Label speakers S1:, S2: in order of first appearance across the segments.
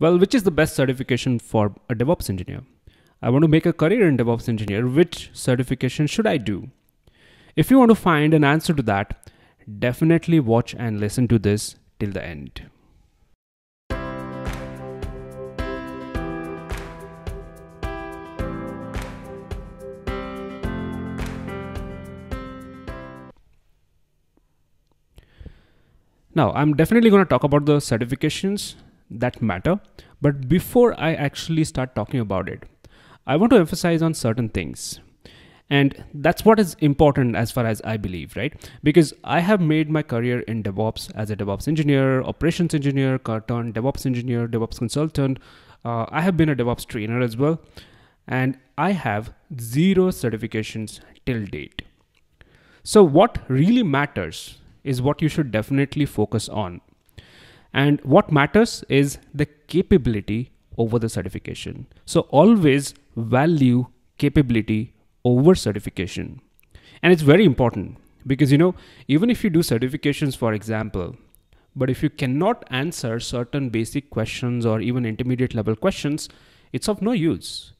S1: Well, which is the best certification for a DevOps engineer? I want to make a career in DevOps engineer. Which certification should I do? If you want to find an answer to that, definitely watch and listen to this till the end. Now, I'm definitely going to talk about the certifications that matter. But before I actually start talking about it, I want to emphasize on certain things. And that's what is important as far as I believe, right? Because I have made my career in DevOps as a DevOps engineer, operations engineer, carton, DevOps engineer, DevOps consultant. Uh, I have been a DevOps trainer as well. And I have zero certifications till date. So, what really matters is what you should definitely focus on. And what matters is the capability over the certification. So always value capability over certification. And it's very important because, you know, even if you do certifications, for example, but if you cannot answer certain basic questions or even intermediate level questions, it's of no use.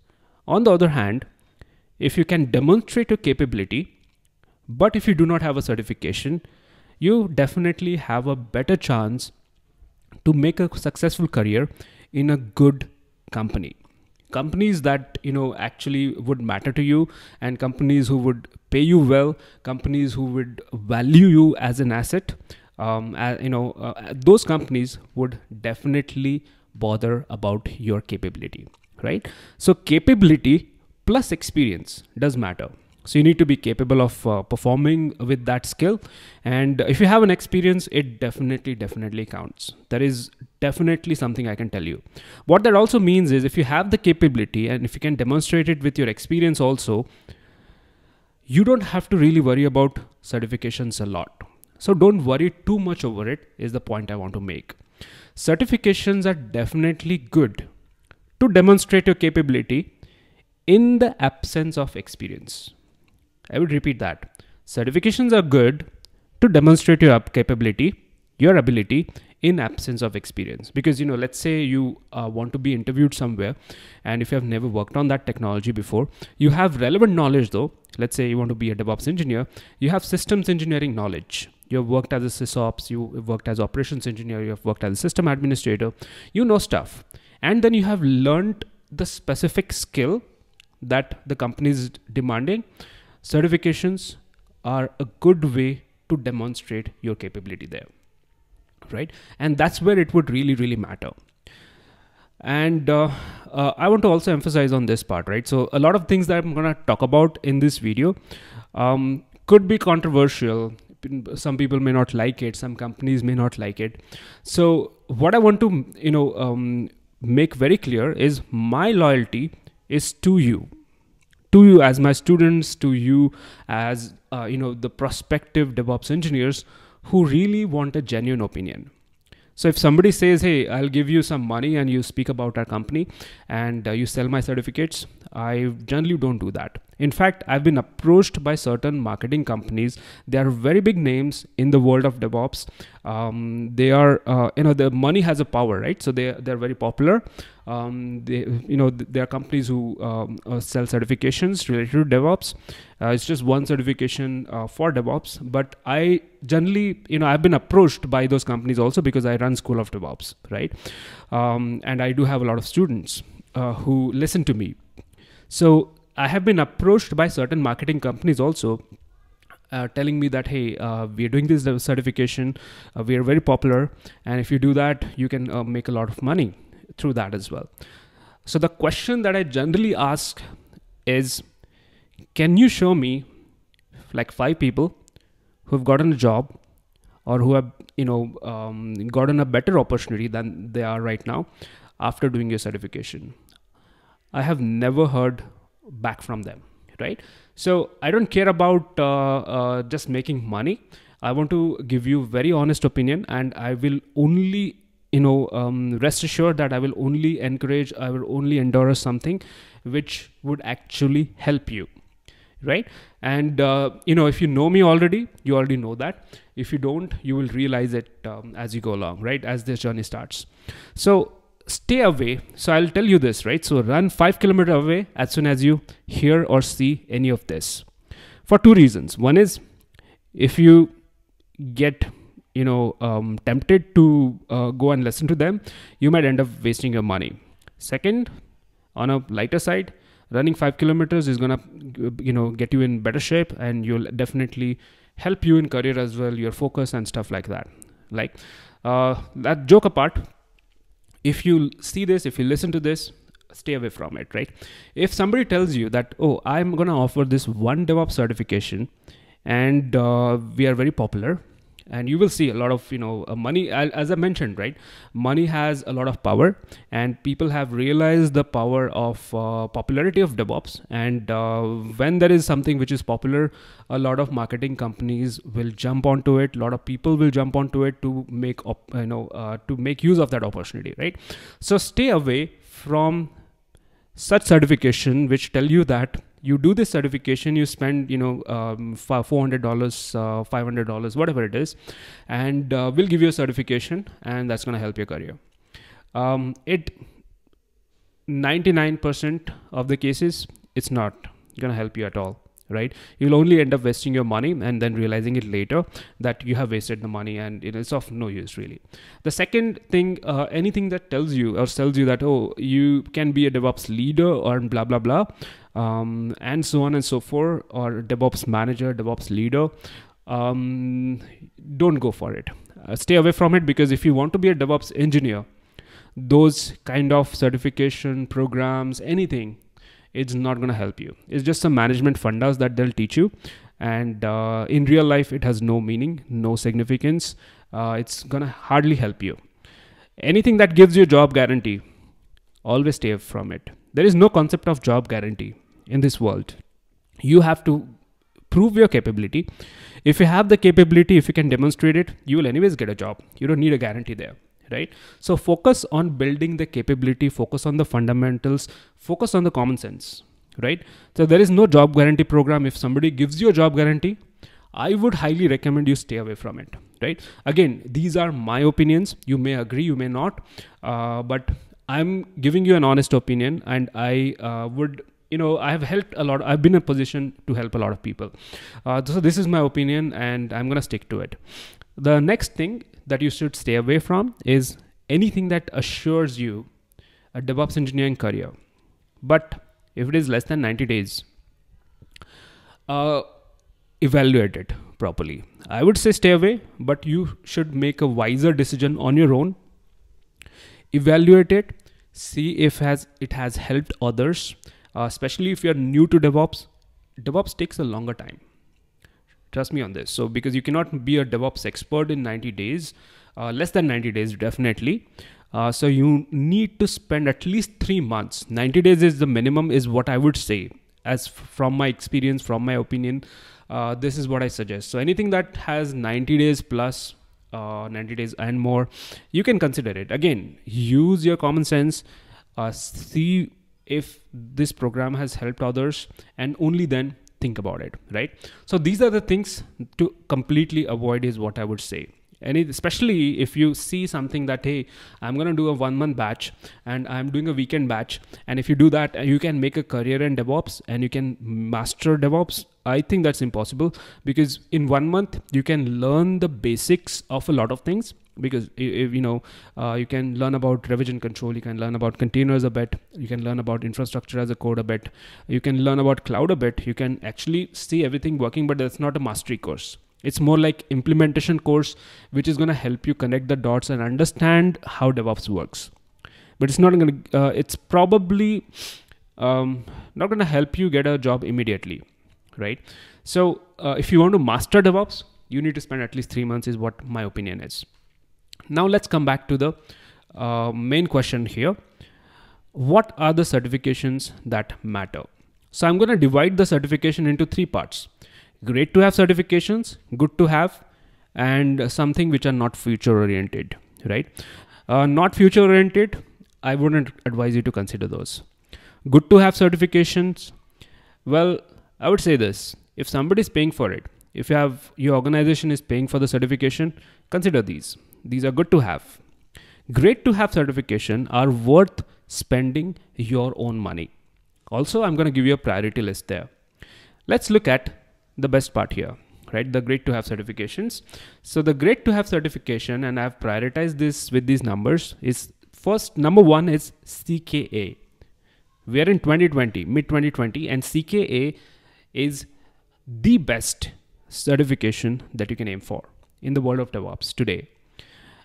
S1: On the other hand, if you can demonstrate your capability, but if you do not have a certification, you definitely have a better chance to make a successful career in a good company companies that you know actually would matter to you and companies who would pay you well companies who would value you as an asset um, uh, you know uh, those companies would definitely bother about your capability right so capability plus experience does matter so you need to be capable of uh, performing with that skill and if you have an experience it definitely definitely counts that is definitely something i can tell you what that also means is if you have the capability and if you can demonstrate it with your experience also you don't have to really worry about certifications a lot so don't worry too much over it is the point i want to make certifications are definitely good to demonstrate your capability in the absence of experience I would repeat that. Certifications are good to demonstrate your capability, your ability in absence of experience because you know let's say you uh, want to be interviewed somewhere and if you have never worked on that technology before you have relevant knowledge though let's say you want to be a devops engineer you have systems engineering knowledge you have worked as a sysops you worked as operations engineer you have worked as a system administrator you know stuff and then you have learned the specific skill that the company is demanding certifications are a good way to demonstrate your capability there right and that's where it would really really matter and uh, uh, i want to also emphasize on this part right so a lot of things that i'm going to talk about in this video um, could be controversial some people may not like it some companies may not like it so what i want to you know um, make very clear is my loyalty is to you to you as my students to you as uh, you know the prospective devops engineers who really want a genuine opinion so if somebody says hey i'll give you some money and you speak about our company and uh, you sell my certificates i generally don't do that in fact, I've been approached by certain marketing companies. They are very big names in the world of DevOps. Um, they are, uh, you know, the money has a power, right? So they they're very popular. Um, they, you know, there are companies who um, uh, sell certifications related to DevOps. Uh, it's just one certification uh, for DevOps. But I generally, you know, I've been approached by those companies also because I run School of DevOps, right? Um, and I do have a lot of students uh, who listen to me. So I have been approached by certain marketing companies also. Uh, telling me that hey uh, we are doing this certification uh, we are very popular and if you do that you can uh, make a lot of money through that as well so the question that i generally ask is can you show me like five people who've gotten a job or who have you know um, gotten a better opportunity than they are right now after doing your certification i have never heard back from them right so i don't care about uh, uh, just making money i want to give you very honest opinion and i will only you know um, rest assured that i will only encourage i will only endorse something which would actually help you right and uh, you know if you know me already you already know that if you don't you will realize it um, as you go along right as this journey starts so stay away. So I'll tell you this, right? So run five kilometer away as soon as you hear or see any of this for two reasons. One is if you get you know um, tempted to uh, go and listen to them, you might end up wasting your money. Second, on a lighter side, running five kilometers is gonna you know get you in better shape and you'll definitely help you in career as well, your focus and stuff like that. Like uh, that joke apart, if you see this, if you listen to this, stay away from it, right? If somebody tells you that, oh, I'm going to offer this one DevOps certification and uh, we are very popular, and you will see a lot of you know uh, money as i mentioned right money has a lot of power and people have realized the power of uh, popularity of devops and uh, when there is something which is popular a lot of marketing companies will jump onto it a lot of people will jump onto it to make you know uh, to make use of that opportunity right so stay away from such certification which tell you that you do this certification you spend you know um, $400 uh, $500 whatever it is and uh, we'll give you a certification and that's going to help your career um, it 99% of the cases it's not going to help you at all right you'll only end up wasting your money and then realizing it later that you have wasted the money and it is of no use really the second thing uh, anything that tells you or tells you that oh you can be a devops leader or blah blah blah um, and so on and so forth or devops manager devops leader um, don't go for it uh, stay away from it because if you want to be a devops engineer those kind of certification programs anything it's not going to help you it's just some management fundas that they'll teach you and uh, in real life it has no meaning no significance uh, it's going to hardly help you anything that gives you a job guarantee always stay from it there is no concept of job guarantee in this world you have to prove your capability if you have the capability if you can demonstrate it you will anyways get a job you don't need a guarantee there right? So focus on building the capability, focus on the fundamentals, focus on the common sense, right? So there is no job guarantee program. If somebody gives you a job guarantee, I would highly recommend you stay away from it, right? Again, these are my opinions. You may agree, you may not, uh, but I'm giving you an honest opinion, and I uh, would you know i have helped a lot i've been in a position to help a lot of people uh, so this is my opinion and i'm going to stick to it the next thing that you should stay away from is anything that assures you a DevOps engineering career. But if it is less than 90 days, uh, evaluate it properly. I would say stay away, but you should make a wiser decision on your own. Evaluate it, see if has it has helped others, uh, especially if you're new to DevOps. DevOps takes a longer time Trust me on this. So, because you cannot be a DevOps expert in 90 days, uh, less than 90 days, definitely. Uh, so you need to spend at least three months. 90 days is the minimum, is what I would say. As from my experience, from my opinion, uh, this is what I suggest. So anything that has 90 days plus, uh, 90 days and more, you can consider it. Again, use your common sense. Uh, see if this program has helped others, and only then think about it right so these are the things to completely avoid is what i would say and it, especially if you see something that hey i'm going to do a one month batch and i'm doing a weekend batch and if you do that you can make a career in devops and you can master devops i think that's impossible because in one month you can learn the basics of a lot of things because if you know uh, you can learn about revision control you can learn about containers a bit you can learn about infrastructure as a code a bit you can learn about cloud a bit you can actually see everything working but that's not a mastery course it's more like implementation course which is going to help you connect the dots and understand how devops works but it's not going to uh, it's probably um, not going to help you get a job immediately right so uh, if you want to master devops you need to spend at least three months is what my opinion is now let's come back to the uh, main question here. What are the certifications that matter? So I'm going to divide the certification into three parts. Great to have certifications, good to have, and something which are not future oriented, right? Uh, not future oriented, I wouldn't advise you to consider those. Good to have certifications. Well, I would say this if somebody is paying for it, if you have your organization is paying for the certification, consider these. These are good to have. Great to have certification are worth spending your own money. Also, I'm going to give you a priority list there. Let's look at the best part here, right? The great to have certifications. So the great to have certification, and I've prioritized this with these numbers, is first number one is CKA. We are in 2020, mid 2020, and CKA is the best certification that you can aim for in the world of DevOps today.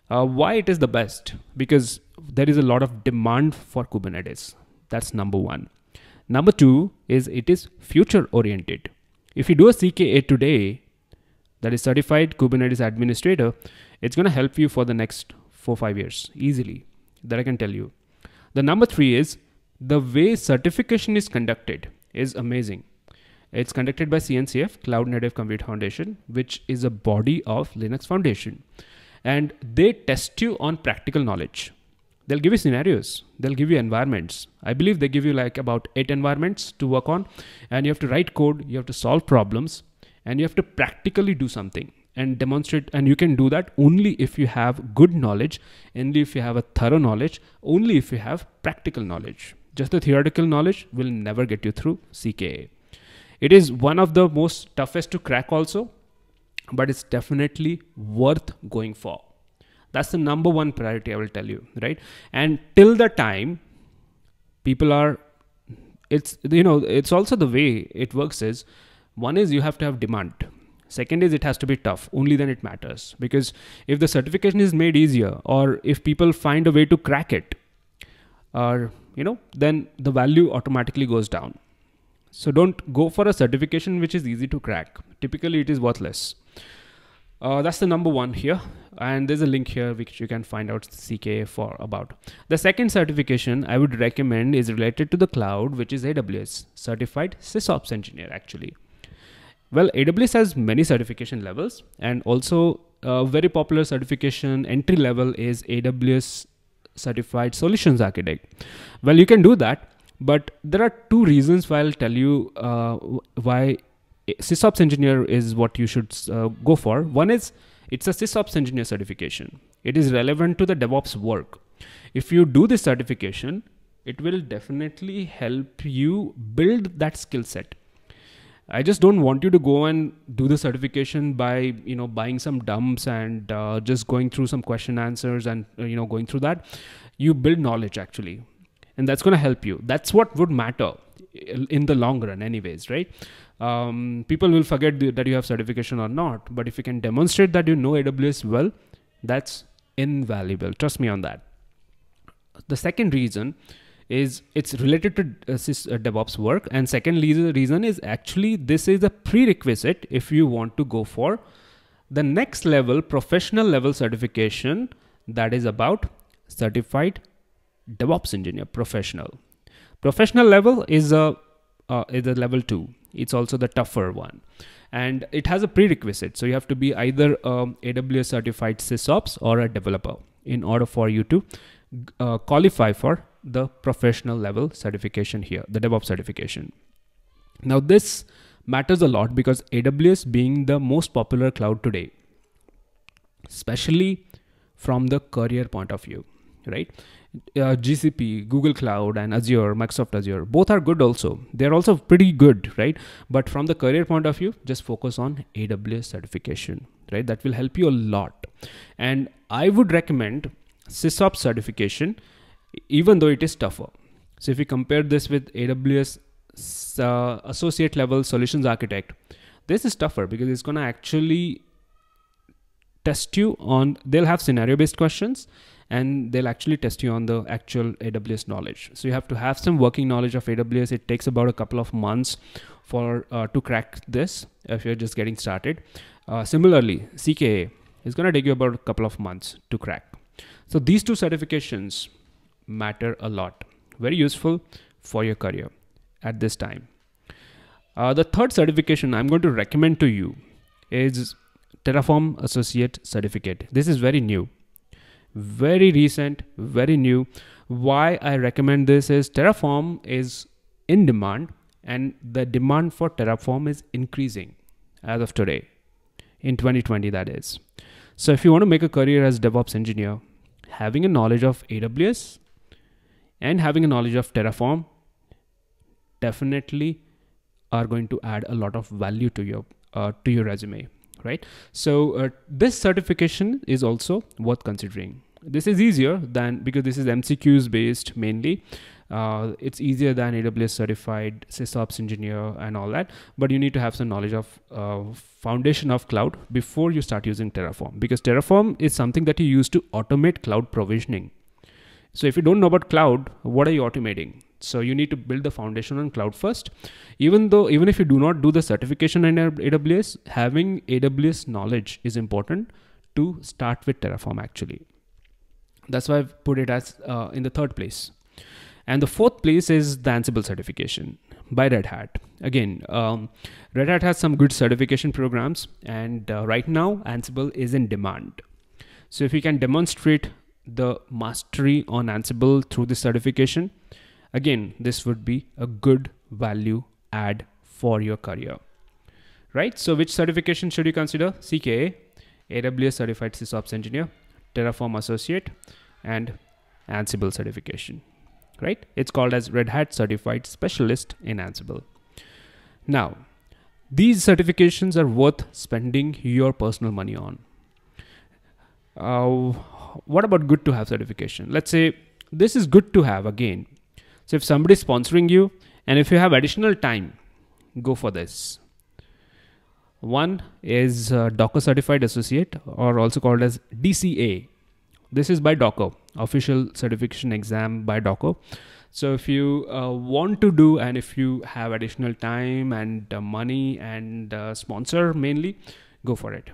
S1: Uh, why it is the best? Because there is a lot of demand for Kubernetes. That's number one. Number two is it is future oriented. If you do a CKA today, that is certified Kubernetes administrator, it's going to help you for the next four, five years easily. That I can tell you. The number three is the way certification is conducted is amazing. It's conducted by CNCF, Cloud Native Compute Foundation, which is a body of Linux Foundation and they test you on practical knowledge. They'll give you scenarios, they'll give you environments. I believe they give you like about eight environments to work on, and you have to write code, you have to solve problems, and you have to practically do something and demonstrate and you can do that only if you have good knowledge only if you have a thorough knowledge only if you have practical knowledge just the theoretical knowledge will never get you through cka it is one of the most toughest to crack also but it's definitely worth going for. That's the number one priority I will tell you, right? And till the time people are, it's, you know, it's also the way it works is one is you have to have demand. Second is it has to be tough. Only then it matters. Because if the certification is made easier or if people find a way to crack it, or, you know, then the value automatically goes down. So don't go for a certification which is easy to crack. Typically, it is worthless. Uh, that's the number one here. And there's a link here which you can find out CKA for about. The second certification I would recommend is related to the cloud, which is AWS, Certified SysOps Engineer, actually. Well, AWS has many certification levels, and also a very popular certification entry level is AWS Certified Solutions Architect. Well, you can do that, but there are two reasons why I'll tell you uh, why sysops engineer is what you should uh, go for one is it's a sysops engineer certification it is relevant to the devops work if you do this certification it will definitely help you build that skill set i just don't want you to go and do the certification by you know buying some dumps and uh, just going through some question answers and uh, you know going through that you build knowledge actually and that's going to help you that's what would matter in the long run anyways right um, people will forget that you have certification or not but if you can demonstrate that you know aws well that's invaluable trust me on that the second reason is it's related to uh, uh devops work and second reason is actually this is a prerequisite if you want to go for the next level professional level certification that is about certified DevOps engineer professional. Professional level is a uh, is a level two. It's also the tougher one, and it has a prerequisite. So you have to be either um, AWS certified SysOps or a developer in order for you to uh, qualify for the professional level certification here, the DevOps certification. Now this matters a lot because AWS being the most popular cloud today, especially from the career point of view, right? uh, GCP, Google Cloud, and Azure, Microsoft Azure. Both are good also. They're also pretty good, right? But from the career point of view, just focus on AWS certification, right? That will help you a lot. And I would recommend SysOps certification, even though it is tougher. So if you compare this with AWS uh, associate level solutions architect, this is tougher because it's going to actually test you on, they'll have scenario based questions and they'll actually test you on the actual AWS knowledge. So you have to have some working knowledge of AWS. It takes about a couple of months for uh, to crack this if you're just getting started. Uh, similarly, CKA is going to take you about a couple of months to crack. So these two certifications matter a lot. Very useful for your career at this time. Uh, the third certification I'm going to recommend to you is Terraform Associate Certificate. This is very new very recent, very new. Why I recommend this is Terraform is in demand and the demand for Terraform is increasing as of today, in 2020, that is. So, if you want to make a career as DevOps engineer, having a knowledge of AWS and having a knowledge of Terraform definitely are going to add a lot of value to your uh, to your resume right so uh, this certification is also worth considering this is easier than because this is MCQs based mainly. Uh, it's easier than AWS certified sysops engineer and all that, but you need to have some knowledge of uh, foundation of cloud before you start using Terraform because Terraform is something that you use to automate cloud provisioning. So if you don't know about cloud, what are you automating? So you need to build the foundation on cloud first. Even though, even if you do not do the certification in AWS, having AWS knowledge is important to start with Terraform actually. That's why I've put it as uh, in the third place. And the fourth place is the Ansible certification by Red Hat. Again, um, Red Hat has some good certification programs, and uh, right now Ansible is in demand. So if you can demonstrate the mastery on Ansible through this certification, again, this would be a good value add for your career. Right? So which certification should you consider? CKA, AWS Certified SysOps Engineer, Terraform Associate, and Ansible certification, right? It's called as Red Hat Certified Specialist in Ansible. Now, these certifications are worth spending your personal money on. Uh, what about good to have certification? Let's say this is good to have again. So if somebody is sponsoring you and if you have additional time, go for this. One is uh, Docker Certified Associate, or also called as DCA. This is by Docker, official certification exam by Docker. So if you uh, want to do, and if you have additional time and uh, money and uh, sponsor mainly, go for it.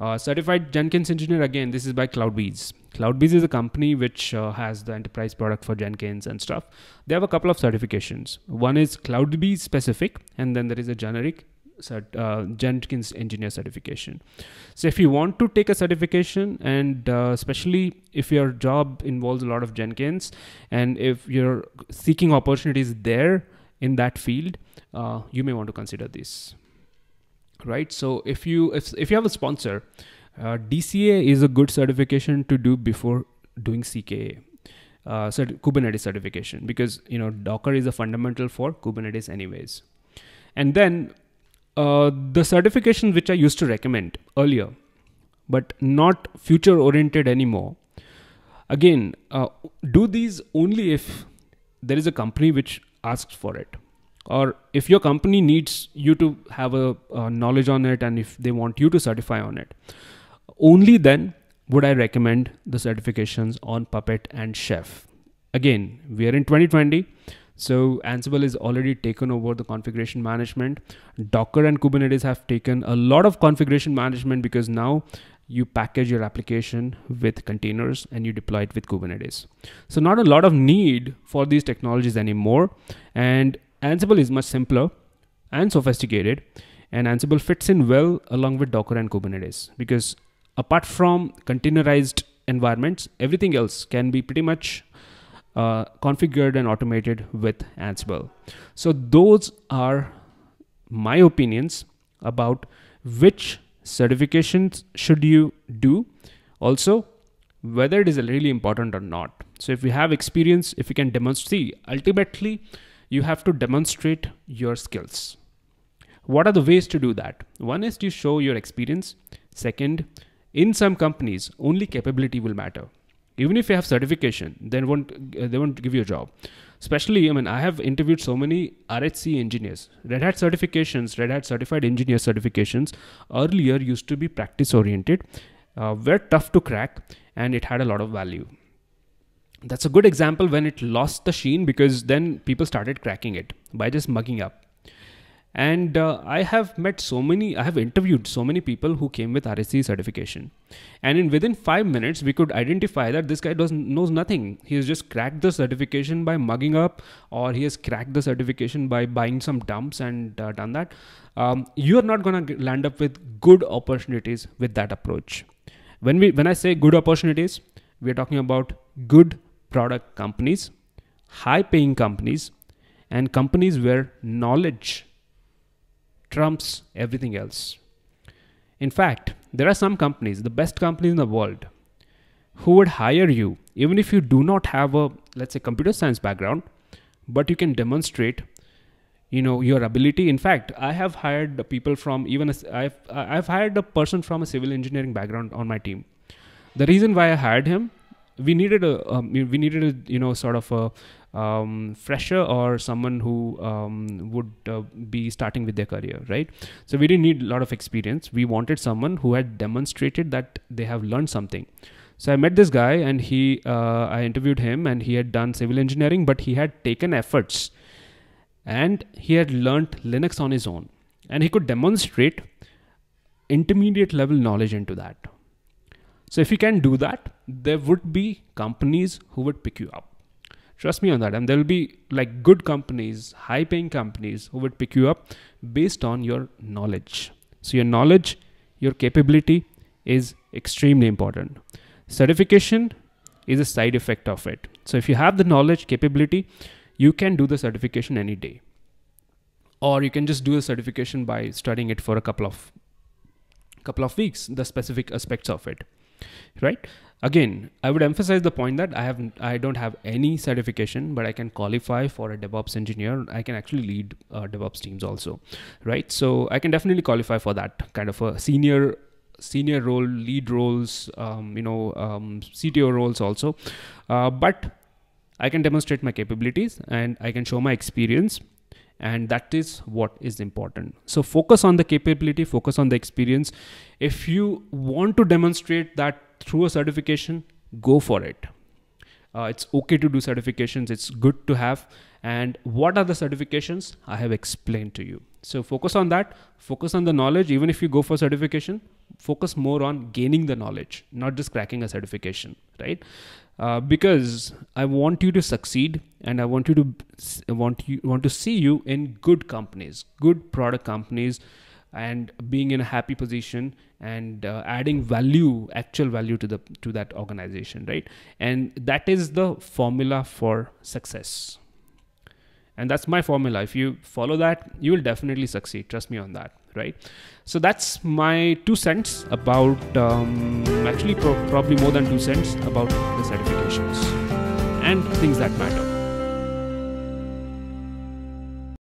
S1: Uh, certified Jenkins engineer again. This is by CloudBees. CloudBees is a company which uh, has the enterprise product for Jenkins and stuff. They have a couple of certifications. One is CloudBees specific, and then there is a generic uh, Jenkins engineer certification. So if you want to take a certification and uh, especially if your job involves a lot of Jenkins and if you're seeking opportunities there in that field, uh, you may want to consider this. Right. So if you if, if you have a sponsor, uh, DCA is a good certification to do before doing CKA. Uh, Kubernetes certification because you know Docker is a fundamental for Kubernetes anyways. And then uh, the certifications which I used to recommend earlier, but not future oriented anymore. Again, uh, do these only if there is a company which asks for it, or if your company needs you to have a, a knowledge on it and if they want you to certify on it. Only then would I recommend the certifications on Puppet and Chef. Again, we are in 2020 so Ansible is already taken over the configuration management. Docker and Kubernetes have taken a lot of configuration management because now you package your application with containers and you deploy it with Kubernetes. So not a lot of need for these technologies anymore. And Ansible is much simpler and sophisticated. And Ansible fits in well along with Docker and Kubernetes because apart from containerized environments, everything else can be pretty much uh, configured and automated with Ansible. So those are my opinions about which certifications should you do. Also, whether it is really important or not. So if you have experience, if you can demonstrate, ultimately you have to demonstrate your skills. What are the ways to do that? One is to show your experience. Second, in some companies, only capability will matter even if you have certification then won't uh, they won't give you a job especially i mean i have interviewed so many rhc engineers red hat certifications red hat certified engineer certifications earlier used to be practice oriented uh, were tough to crack and it had a lot of value that's a good example when it lost the sheen because then people started cracking it by just mugging up and uh, i have met so many i have interviewed so many people who came with rsc certification and in within 5 minutes we could identify that this guy does knows nothing he has just cracked the certification by mugging up or he has cracked the certification by buying some dumps and uh, done that um, you are not going to land up with good opportunities with that approach when we when i say good opportunities we are talking about good product companies high paying companies and companies where knowledge trumps everything else. In fact, there are some companies, the best companies in the world, who would hire you even if you do not have a let's say computer science background, but you can demonstrate you know your ability in fact i have hired people from even a, i've i've hired a person from a civil engineering background on my team the reason why i hired him we needed a um, we needed a you know sort of a um, fresher or someone who um, would uh, be starting with their career, right? So we didn't need a lot of experience. We wanted someone who had demonstrated that they have learned something. So I met this guy and he, uh, I interviewed him and he had done civil engineering, but he had taken efforts and he had learned Linux on his own and he could demonstrate intermediate level knowledge into that. So if you can do that, there would be companies who would pick you up. Trust me on that. And there will be like good companies, high paying companies who would pick you up based on your knowledge. So, your knowledge, your capability is extremely important. Certification is a side effect of it. So, if you have the knowledge, capability, you can do the certification any day. Or you can just do the certification by studying it for a couple of couple of weeks, the specific aspects of it. Right? Again, I would emphasize the point that I have I don't have any certification, but I can qualify for a DevOps engineer. I can actually lead uh, DevOps teams also, right? So I can definitely qualify for that kind of a senior senior role, lead roles, um, you know, um, CTO roles also. Uh, but I can demonstrate my capabilities and I can show my experience and that is what is important so focus on the capability focus on the experience if you want to demonstrate that through a certification, go for it. Uh, it's okay to do certifications, it's good to have. And what are the certifications? I have explained to you. So focus on that, focus on the knowledge. Even if you go for certification, focus more on gaining the knowledge, not just cracking a certification, right? Uh, because I want you to succeed, and I want you to want you want to see you in good companies, good product companies, and being in a happy position and uh, adding value actual value to the to that organization right and that is the formula for success and that's my formula if you follow that you will definitely succeed trust me on that right so that's my two cents about um, actually pro- probably more than two cents about the certifications and things that matter